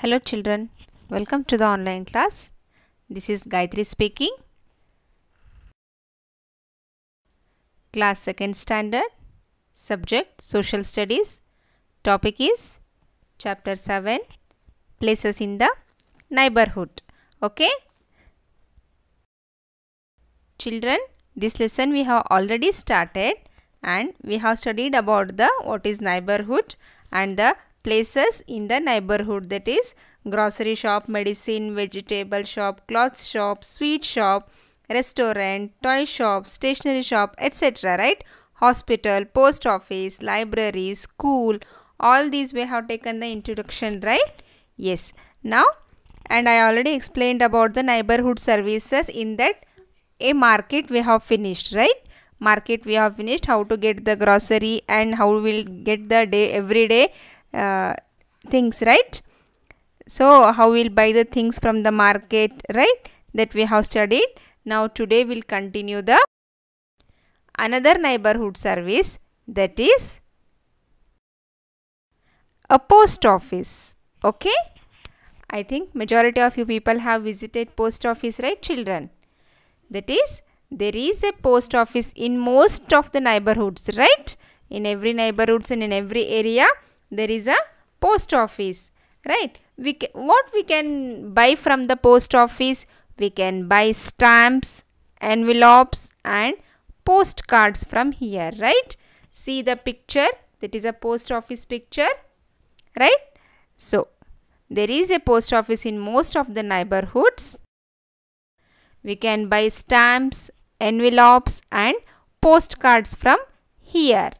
Hello children, welcome to the online class. This is Gayatri speaking. Class 2nd standard, subject social studies, topic is chapter 7, places in the neighborhood. Okay? Children, this lesson we have already started and we have studied about the what is neighborhood and the places in the neighborhood that is grocery shop, medicine, vegetable shop, cloth shop, sweet shop, restaurant, toy shop, stationery shop, etc. Right? Hospital, post office, library, school, all these we have taken the introduction, right? Yes. Now, and I already explained about the neighborhood services in that a market we have finished, right? Market we have finished how to get the grocery and how we'll get the day every day uh, things right so how we'll buy the things from the market right that we have studied now today we'll continue the another neighborhood service that is a post office okay i think majority of you people have visited post office right children that is there is a post office in most of the neighborhoods right in every neighborhoods and in every area there is a post office right we what we can buy from the post office we can buy stamps envelopes and postcards from here right see the picture that is a post office picture right so there is a post office in most of the neighborhoods we can buy stamps envelopes and postcards from here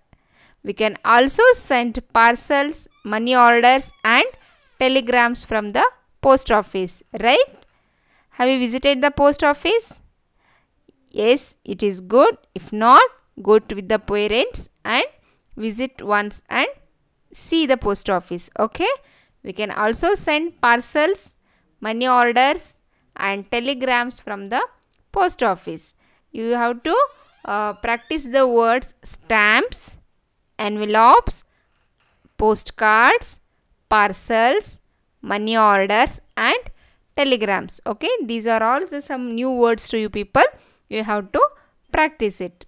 we can also send parcels, money orders and telegrams from the post office, right? Have you visited the post office? Yes, it is good. If not, go to with the parents and visit once and see the post office, okay? We can also send parcels, money orders and telegrams from the post office. You have to uh, practice the words stamps, envelopes, postcards, parcels, money orders and telegrams. Okay, these are all the, some new words to you people. You have to practice it.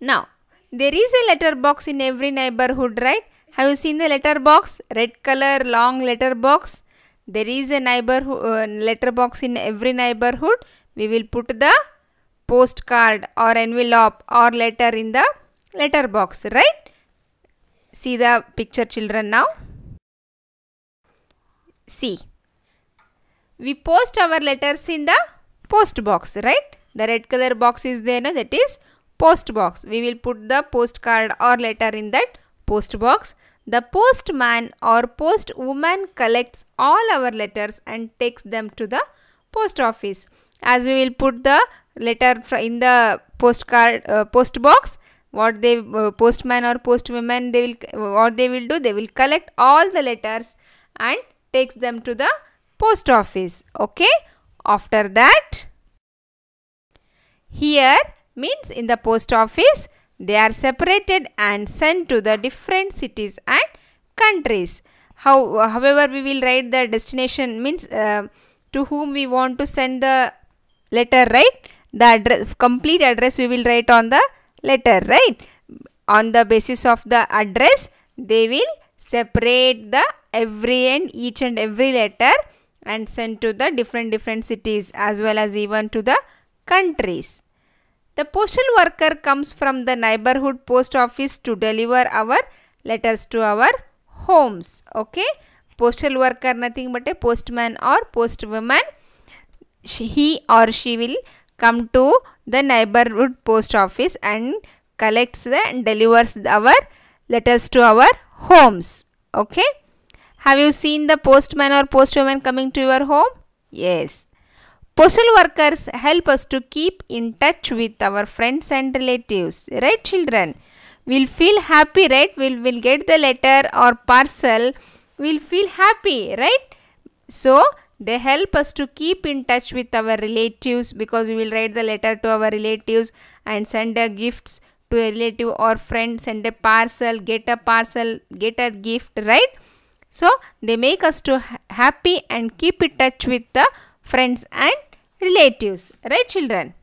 Now, there is a letter box in every neighborhood, right? Have you seen the letter box? Red color, long letter box. There is a neighborhood uh, letter box in every neighborhood. We will put the postcard or envelope or letter in the letter box, right? See the picture children now. See. We post our letters in the post box, right? The red color box is there, no? that is post box. We will put the postcard or letter in that post box. The postman or postwoman collects all our letters and takes them to the post office. As we will put the letter in the postcard uh, post box, what they uh, postman or postwoman they will what they will do they will collect all the letters and takes them to the post office okay after that here means in the post office they are separated and sent to the different cities and countries how however we will write the destination means uh, to whom we want to send the letter right the address, complete address we will write on the letter right on the basis of the address they will separate the every and each and every letter and send to the different different cities as well as even to the countries the postal worker comes from the neighborhood post office to deliver our letters to our homes okay postal worker nothing but a postman or postwoman she, he or she will come to the neighborhood post office and collects and delivers our letters to our homes. Okay. Have you seen the postman or postwoman coming to your home? Yes. Postal workers help us to keep in touch with our friends and relatives. Right children? We'll feel happy, right? We'll, we'll get the letter or parcel. We'll feel happy, right? So, they help us to keep in touch with our relatives because we will write the letter to our relatives and send a gifts to a relative or friend, send a parcel, get a parcel, get a gift, right? So they make us to happy and keep in touch with the friends and relatives, right children?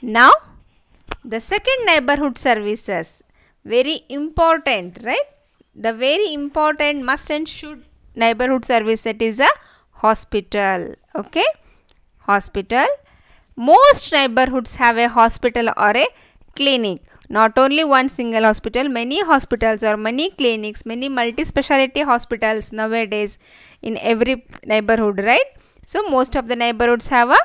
Now the second neighborhood services, very important, right? the very important must and should neighborhood service that is a hospital okay hospital most neighborhoods have a hospital or a clinic not only one single hospital many hospitals or many clinics many multi-speciality hospitals nowadays in every neighborhood right so most of the neighborhoods have a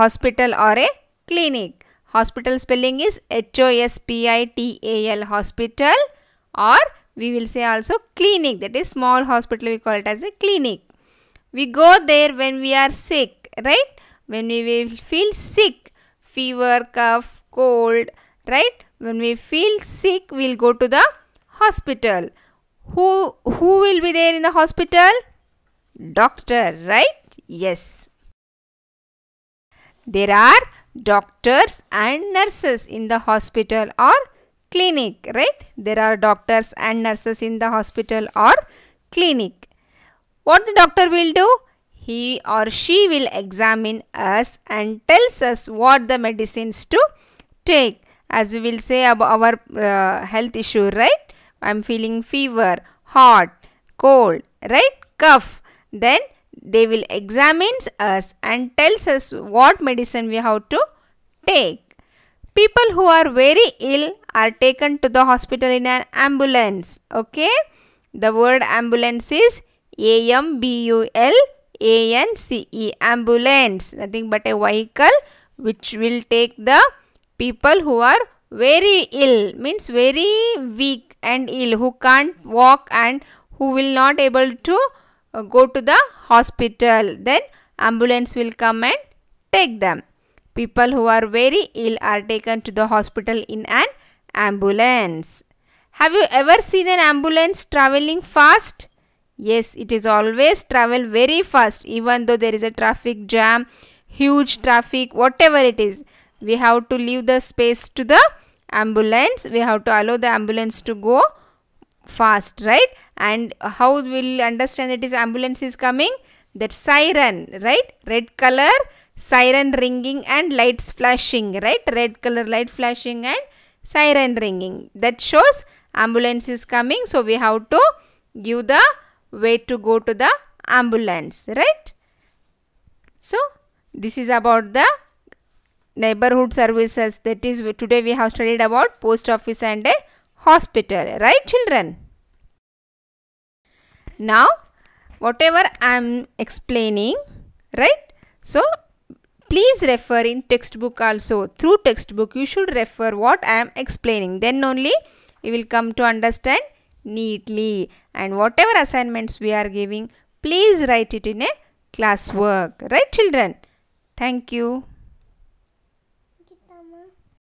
hospital or a clinic hospital spelling is h o s p i t a l hospital or we will say also clinic that is small hospital we call it as a clinic we go there when we are sick right when we will feel sick fever cough cold right when we feel sick we'll go to the hospital who who will be there in the hospital doctor right yes there are doctors and nurses in the hospital or clinic, right? There are doctors and nurses in the hospital or clinic. What the doctor will do? He or she will examine us and tells us what the medicines to take. As we will say about our uh, health issue, right? I am feeling fever, hot, cold, right? Cough. Then they will examine us and tells us what medicine we have to take. People who are very ill are taken to the hospital in an ambulance. Okay. The word ambulance is A-M-B-U-L-A-N-C-E. Ambulance. Nothing but a vehicle which will take the people who are very ill means very weak and ill who can't walk and who will not able to uh, go to the hospital then ambulance will come and take them people who are very ill are taken to the hospital in an ambulance. Have you ever seen an ambulance traveling fast? Yes, it is always travel very fast even though there is a traffic jam, huge traffic, whatever it is. We have to leave the space to the ambulance. We have to allow the ambulance to go fast, right? And how will understand that is ambulance is coming? That siren, right? Red color, siren ringing and lights flashing, right? Red color light flashing and siren ringing. That shows ambulance is coming. So, we have to give the way to go to the ambulance, right? So, this is about the neighborhood services. That is, today we have studied about post office and a hospital, right children? Now, whatever I am explaining, right? So, Please refer in textbook also. Through textbook you should refer what I am explaining. Then only you will come to understand neatly. And whatever assignments we are giving, please write it in a classwork. Right children? Thank you.